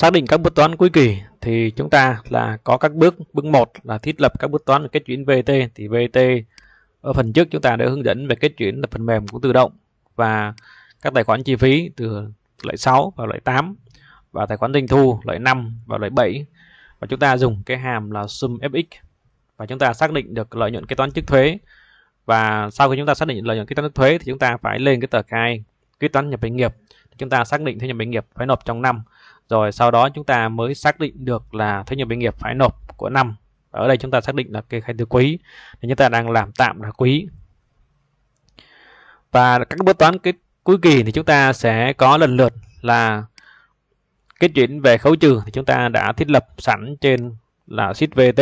Xác định các bước toán cuối kỳ thì chúng ta là có các bước. Bước 1 là thiết lập các bước toán kết chuyển VT thì VT ở phần trước chúng ta đã hướng dẫn về kết chuyển là phần mềm cũng tự động và các tài khoản chi phí từ loại 6 và loại 8 và tài khoản doanh thu loại 5 và loại 7 và chúng ta dùng cái hàm là sum fx và chúng ta xác định được lợi nhuận kế toán trước thuế và sau khi chúng ta xác định lợi nhuận kế toán trước thuế thì chúng ta phải lên cái tờ khai kế toán nhập doanh nghiệp chúng ta xác định thuế nhập doanh nghiệp phải nộp trong năm rồi sau đó chúng ta mới xác định được là thuế nhập doanh nghiệp phải nộp của năm ở đây chúng ta xác định là kê khai từ quý thì chúng ta đang làm tạm là quý và các bước toán cái cuối kỳ thì chúng ta sẽ có lần lượt là kết chuyển về khấu trừ thì chúng ta đã thiết lập sẵn trên là sheet VT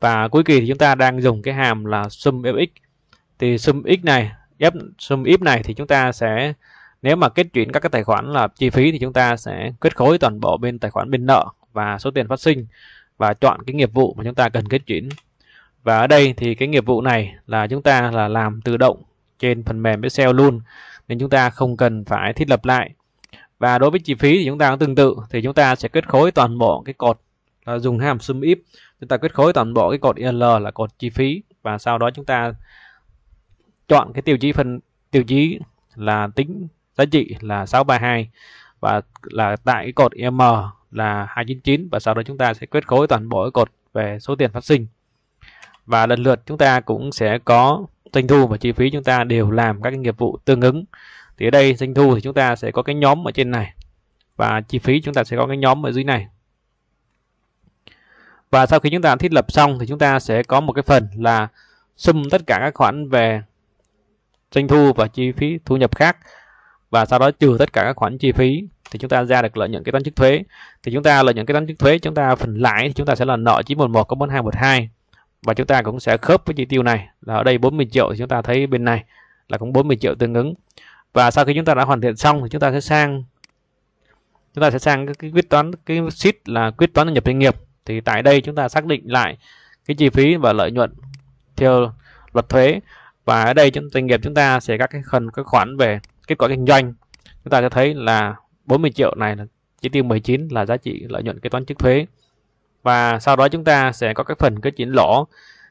và cuối kỳ thì chúng ta đang dùng cái hàm là sum fx thì sum x này f sum if này thì chúng ta sẽ nếu mà kết chuyển các cái tài khoản là chi phí thì chúng ta sẽ kết khối toàn bộ bên tài khoản bên nợ và số tiền phát sinh và chọn cái nghiệp vụ mà chúng ta cần kết chuyển. Và ở đây thì cái nghiệp vụ này là chúng ta là làm tự động trên phần mềm Excel luôn nên chúng ta không cần phải thiết lập lại. Và đối với chi phí thì chúng ta cũng tương tự thì chúng ta sẽ kết khối toàn bộ cái cột là dùng hàm sum if chúng ta kết khối toàn bộ cái cột IL là cột chi phí và sau đó chúng ta chọn cái tiêu chí phần tiêu chí là tính giá trị là 632 và là tại cái cột M là 299 và sau đó chúng ta sẽ quyết khối toàn bộ cái cột về số tiền phát sinh. Và lần lượt chúng ta cũng sẽ có doanh thu và chi phí chúng ta đều làm các cái nghiệp vụ tương ứng. Thì ở đây doanh thu thì chúng ta sẽ có cái nhóm ở trên này và chi phí chúng ta sẽ có cái nhóm ở dưới này. Và sau khi chúng ta thiết lập xong thì chúng ta sẽ có một cái phần là sum tất cả các khoản về doanh thu và chi phí thu nhập khác và sau đó trừ tất cả các khoản chi phí thì chúng ta ra được lợi nhuận kế toán trước thuế thì chúng ta lợi nhuận kế toán trước thuế chúng ta phần lãi thì chúng ta sẽ là nợ 911 có 4212 và chúng ta cũng sẽ khớp với chỉ tiêu này là ở đây 40 triệu thì chúng ta thấy bên này là cũng 40 triệu tương ứng và sau khi chúng ta đã hoàn thiện xong thì chúng ta sẽ sang chúng ta sẽ sang cái, cái quyết toán cái sheet là quyết toán nhập doanh nghiệp thì tại đây chúng ta xác định lại cái chi phí và lợi nhuận theo luật thuế và ở đây trong doanh nghiệp chúng ta sẽ các cái phần các khoản về kết quả kinh doanh chúng ta sẽ thấy là 40 triệu này là chỉ tiêu 19 là giá trị lợi nhuận kế toán trước thuế và sau đó chúng ta sẽ có các phần kết chuyển lỗ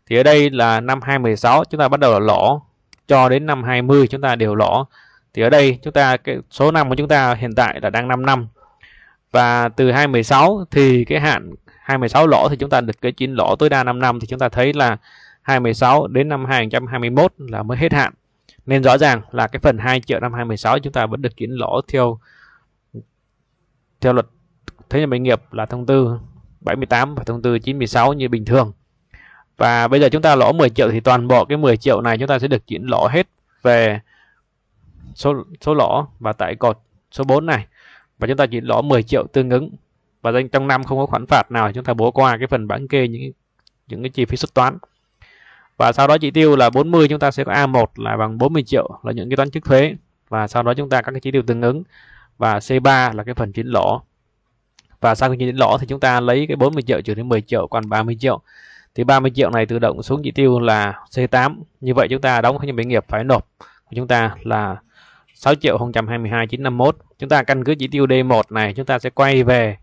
thì ở đây là năm 2016 chúng ta bắt đầu là lỗ cho đến năm 20 chúng ta đều lỗ thì ở đây chúng ta cái số năm của chúng ta hiện tại là đang 5 năm và từ 2016 thì cái hạn 2016 lỗ thì chúng ta được cái chín lỗ tối đa 5 năm thì chúng ta thấy là 2016 đến năm 2021 là mới hết hạn nên rõ ràng là cái phần 2 triệu năm 2016 chúng ta vẫn được chuyển lỗ theo theo luật thuế nhà doanh nghiệp là thông tư 78 và thông tư 916 như bình thường và bây giờ chúng ta lỗ 10 triệu thì toàn bộ cái 10 triệu này chúng ta sẽ được chuyển lỗ hết về số số lỗ và tại cột số 4 này và chúng ta chỉ lỗ 10 triệu tương ứng và trong năm không có khoản phạt nào chúng ta bố qua cái phần bảng kê những những cái chi phí xuất toán và sau đó chỉ tiêu là 40 chúng ta sẽ có A1 là bằng 40 triệu là những cái toán trước thuế và sau đó chúng ta các cái chỉ tiêu tương ứng và C3 là cái phần chuyển lỗ và sau khi chuyển lỗ thì chúng ta lấy cái 40 triệu trừ đến 10 triệu còn 30 triệu thì 30 triệu này tự động xuống chỉ tiêu là C8 như vậy chúng ta đóng thuế doanh nghiệp phải nộp của chúng ta là 6 triệu 022 951 chúng ta căn cứ chỉ tiêu D1 này chúng ta sẽ quay về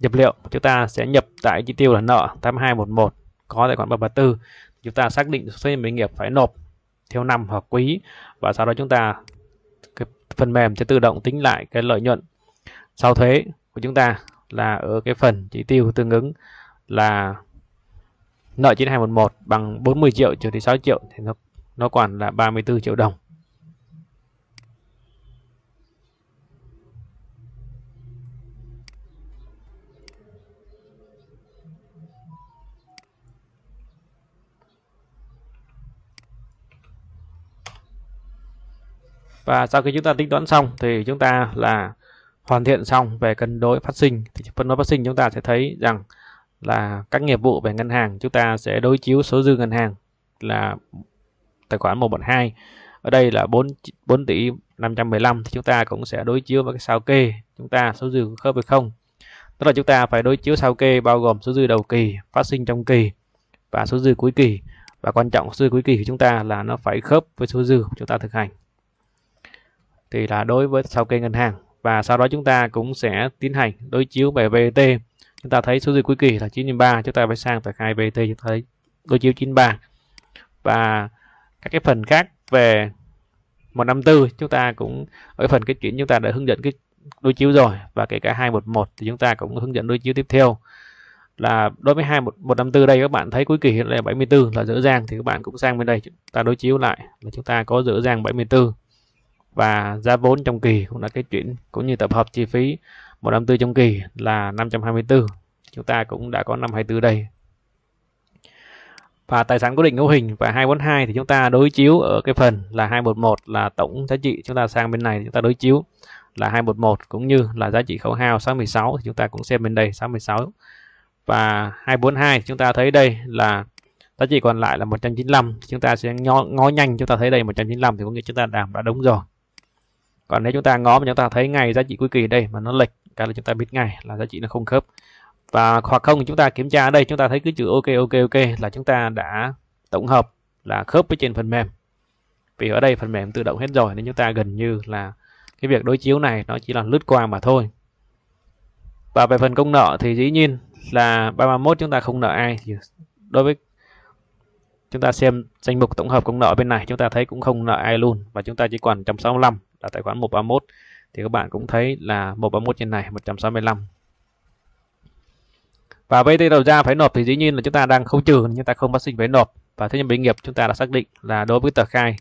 nhập liệu chúng ta sẽ nhập tại chỉ tiêu là nợ 8211 có tài khoản 334 chúng ta xác định doanh nghiệp, nghiệp phải nộp theo năm hoặc quý và sau đó chúng ta cái phần mềm sẽ tự động tính lại cái lợi nhuận sau thuế của chúng ta là ở cái phần chỉ tiêu tương ứng là nợ 9211 bằng 40 triệu trừ đi 6 triệu thì nó nó còn là 34 triệu đồng và sau khi chúng ta tính toán xong thì chúng ta là hoàn thiện xong về cân đối phát sinh thì cân đối phát sinh chúng ta sẽ thấy rằng là các nghiệp vụ về ngân hàng chúng ta sẽ đối chiếu số dư ngân hàng là tài khoản 112 ở đây là 4 4 tỷ 515 thì chúng ta cũng sẽ đối chiếu với cái sao kê chúng ta số dư khớp với không tức là chúng ta phải đối chiếu sao kê bao gồm số dư đầu kỳ phát sinh trong kỳ và số dư cuối kỳ và quan trọng số dư cuối kỳ của chúng ta là nó phải khớp với số dư chúng ta thực hành thì là đối với sau kê ngân hàng và sau đó chúng ta cũng sẽ tiến hành đối chiếu về VAT chúng ta thấy số dư cuối kỳ là 93 chúng ta phải sang tờ khai VAT chúng ta thấy đối chiếu 93 và các cái phần khác về 154 chúng ta cũng ở phần cái chuyển chúng ta đã hướng dẫn cái đối chiếu rồi và kể cả 211 thì chúng ta cũng hướng dẫn đối chiếu tiếp theo là đối với 21154 đây các bạn thấy cuối kỳ là 74 là dỡ dàng thì các bạn cũng sang bên đây chúng ta đối chiếu lại là chúng ta có dỡ dàng 74 và giá vốn trong kỳ cũng đã kết chuyển cũng như tập hợp chi phí một năm tư trong kỳ là 524 chúng ta cũng đã có 524 đây và tài sản cố định hữu hình và 242 thì chúng ta đối chiếu ở cái phần là 211 là tổng giá trị chúng ta sang bên này chúng ta đối chiếu là 211 cũng như là giá trị khấu hao 616 thì chúng ta cũng xem bên đây 616 và 242 chúng ta thấy đây là giá trị còn lại là 195 chúng ta sẽ ngó, ngó nhanh chúng ta thấy đây 195 thì có nghĩa chúng ta đảm đã đúng rồi còn nếu chúng ta ngó mà chúng ta thấy ngay giá trị cuối kỳ đây mà nó lệch cái là chúng ta biết ngay là giá trị nó không khớp và hoặc không thì chúng ta kiểm tra ở đây chúng ta thấy cái chữ ok ok ok là chúng ta đã tổng hợp là khớp với trên phần mềm vì ở đây phần mềm tự động hết rồi nên chúng ta gần như là cái việc đối chiếu này nó chỉ là lướt qua mà thôi và về phần công nợ thì dĩ nhiên là 31 chúng ta không nợ ai đối với chúng ta xem danh mục tổng hợp công nợ bên này chúng ta thấy cũng không nợ ai luôn và chúng ta chỉ còn 165 là tài khoản 131 thì các bạn cũng thấy là 131 trên này 165 và vay đầu ra phải nộp thì dĩ nhiên là chúng ta đang khấu trừ nhưng ta không phát sinh phải nộp và thế nhưng bình nghiệp chúng ta đã xác định là đối với tờ khai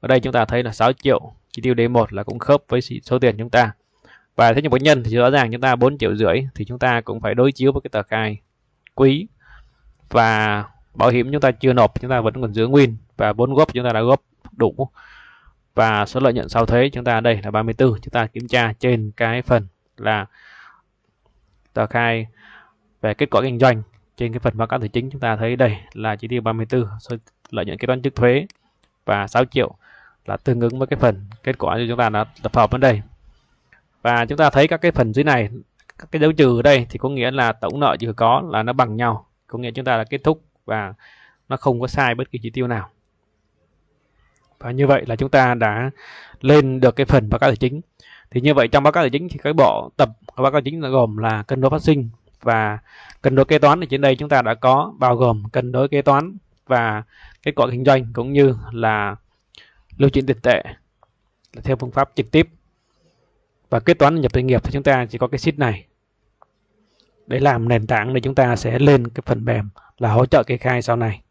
ở đây chúng ta thấy là 6 triệu chi tiêu D1 là cũng khớp với số tiền chúng ta và thế nhưng bệnh nhân thì rõ ràng chúng ta 4 triệu rưỡi thì chúng ta cũng phải đối chiếu với cái tờ khai quý và bảo hiểm chúng ta chưa nộp chúng ta vẫn còn giữ nguyên và vốn góp chúng ta đã góp đủ và số lợi nhuận sau thuế chúng ta đây là 34 chúng ta kiểm tra trên cái phần là tờ khai về kết quả kinh doanh trên cái phần báo cáo tài chính chúng ta thấy đây là chỉ tiêu 34 số lợi nhuận kế toán trước thuế và 6 triệu là tương ứng với cái phần kết quả như chúng ta đã tập hợp ở đây và chúng ta thấy các cái phần dưới này các cái dấu trừ ở đây thì có nghĩa là tổng nợ vừa có là nó bằng nhau có nghĩa chúng ta đã kết thúc và nó không có sai bất kỳ chỉ tiêu nào và như vậy là chúng ta đã lên được cái phần báo cáo tài chính thì như vậy trong báo cáo tài chính thì cái bộ tập báo cáo tài chính là gồm là cân đối phát sinh và cân đối kế toán thì trên đây chúng ta đã có bao gồm cân đối kế toán và kết quả kinh doanh cũng như là lưu chuyển tiền tệ theo phương pháp trực tiếp và kế toán nhập doanh nghiệp thì chúng ta chỉ có cái sheet này để làm nền tảng để chúng ta sẽ lên cái phần mềm là hỗ trợ kê khai sau này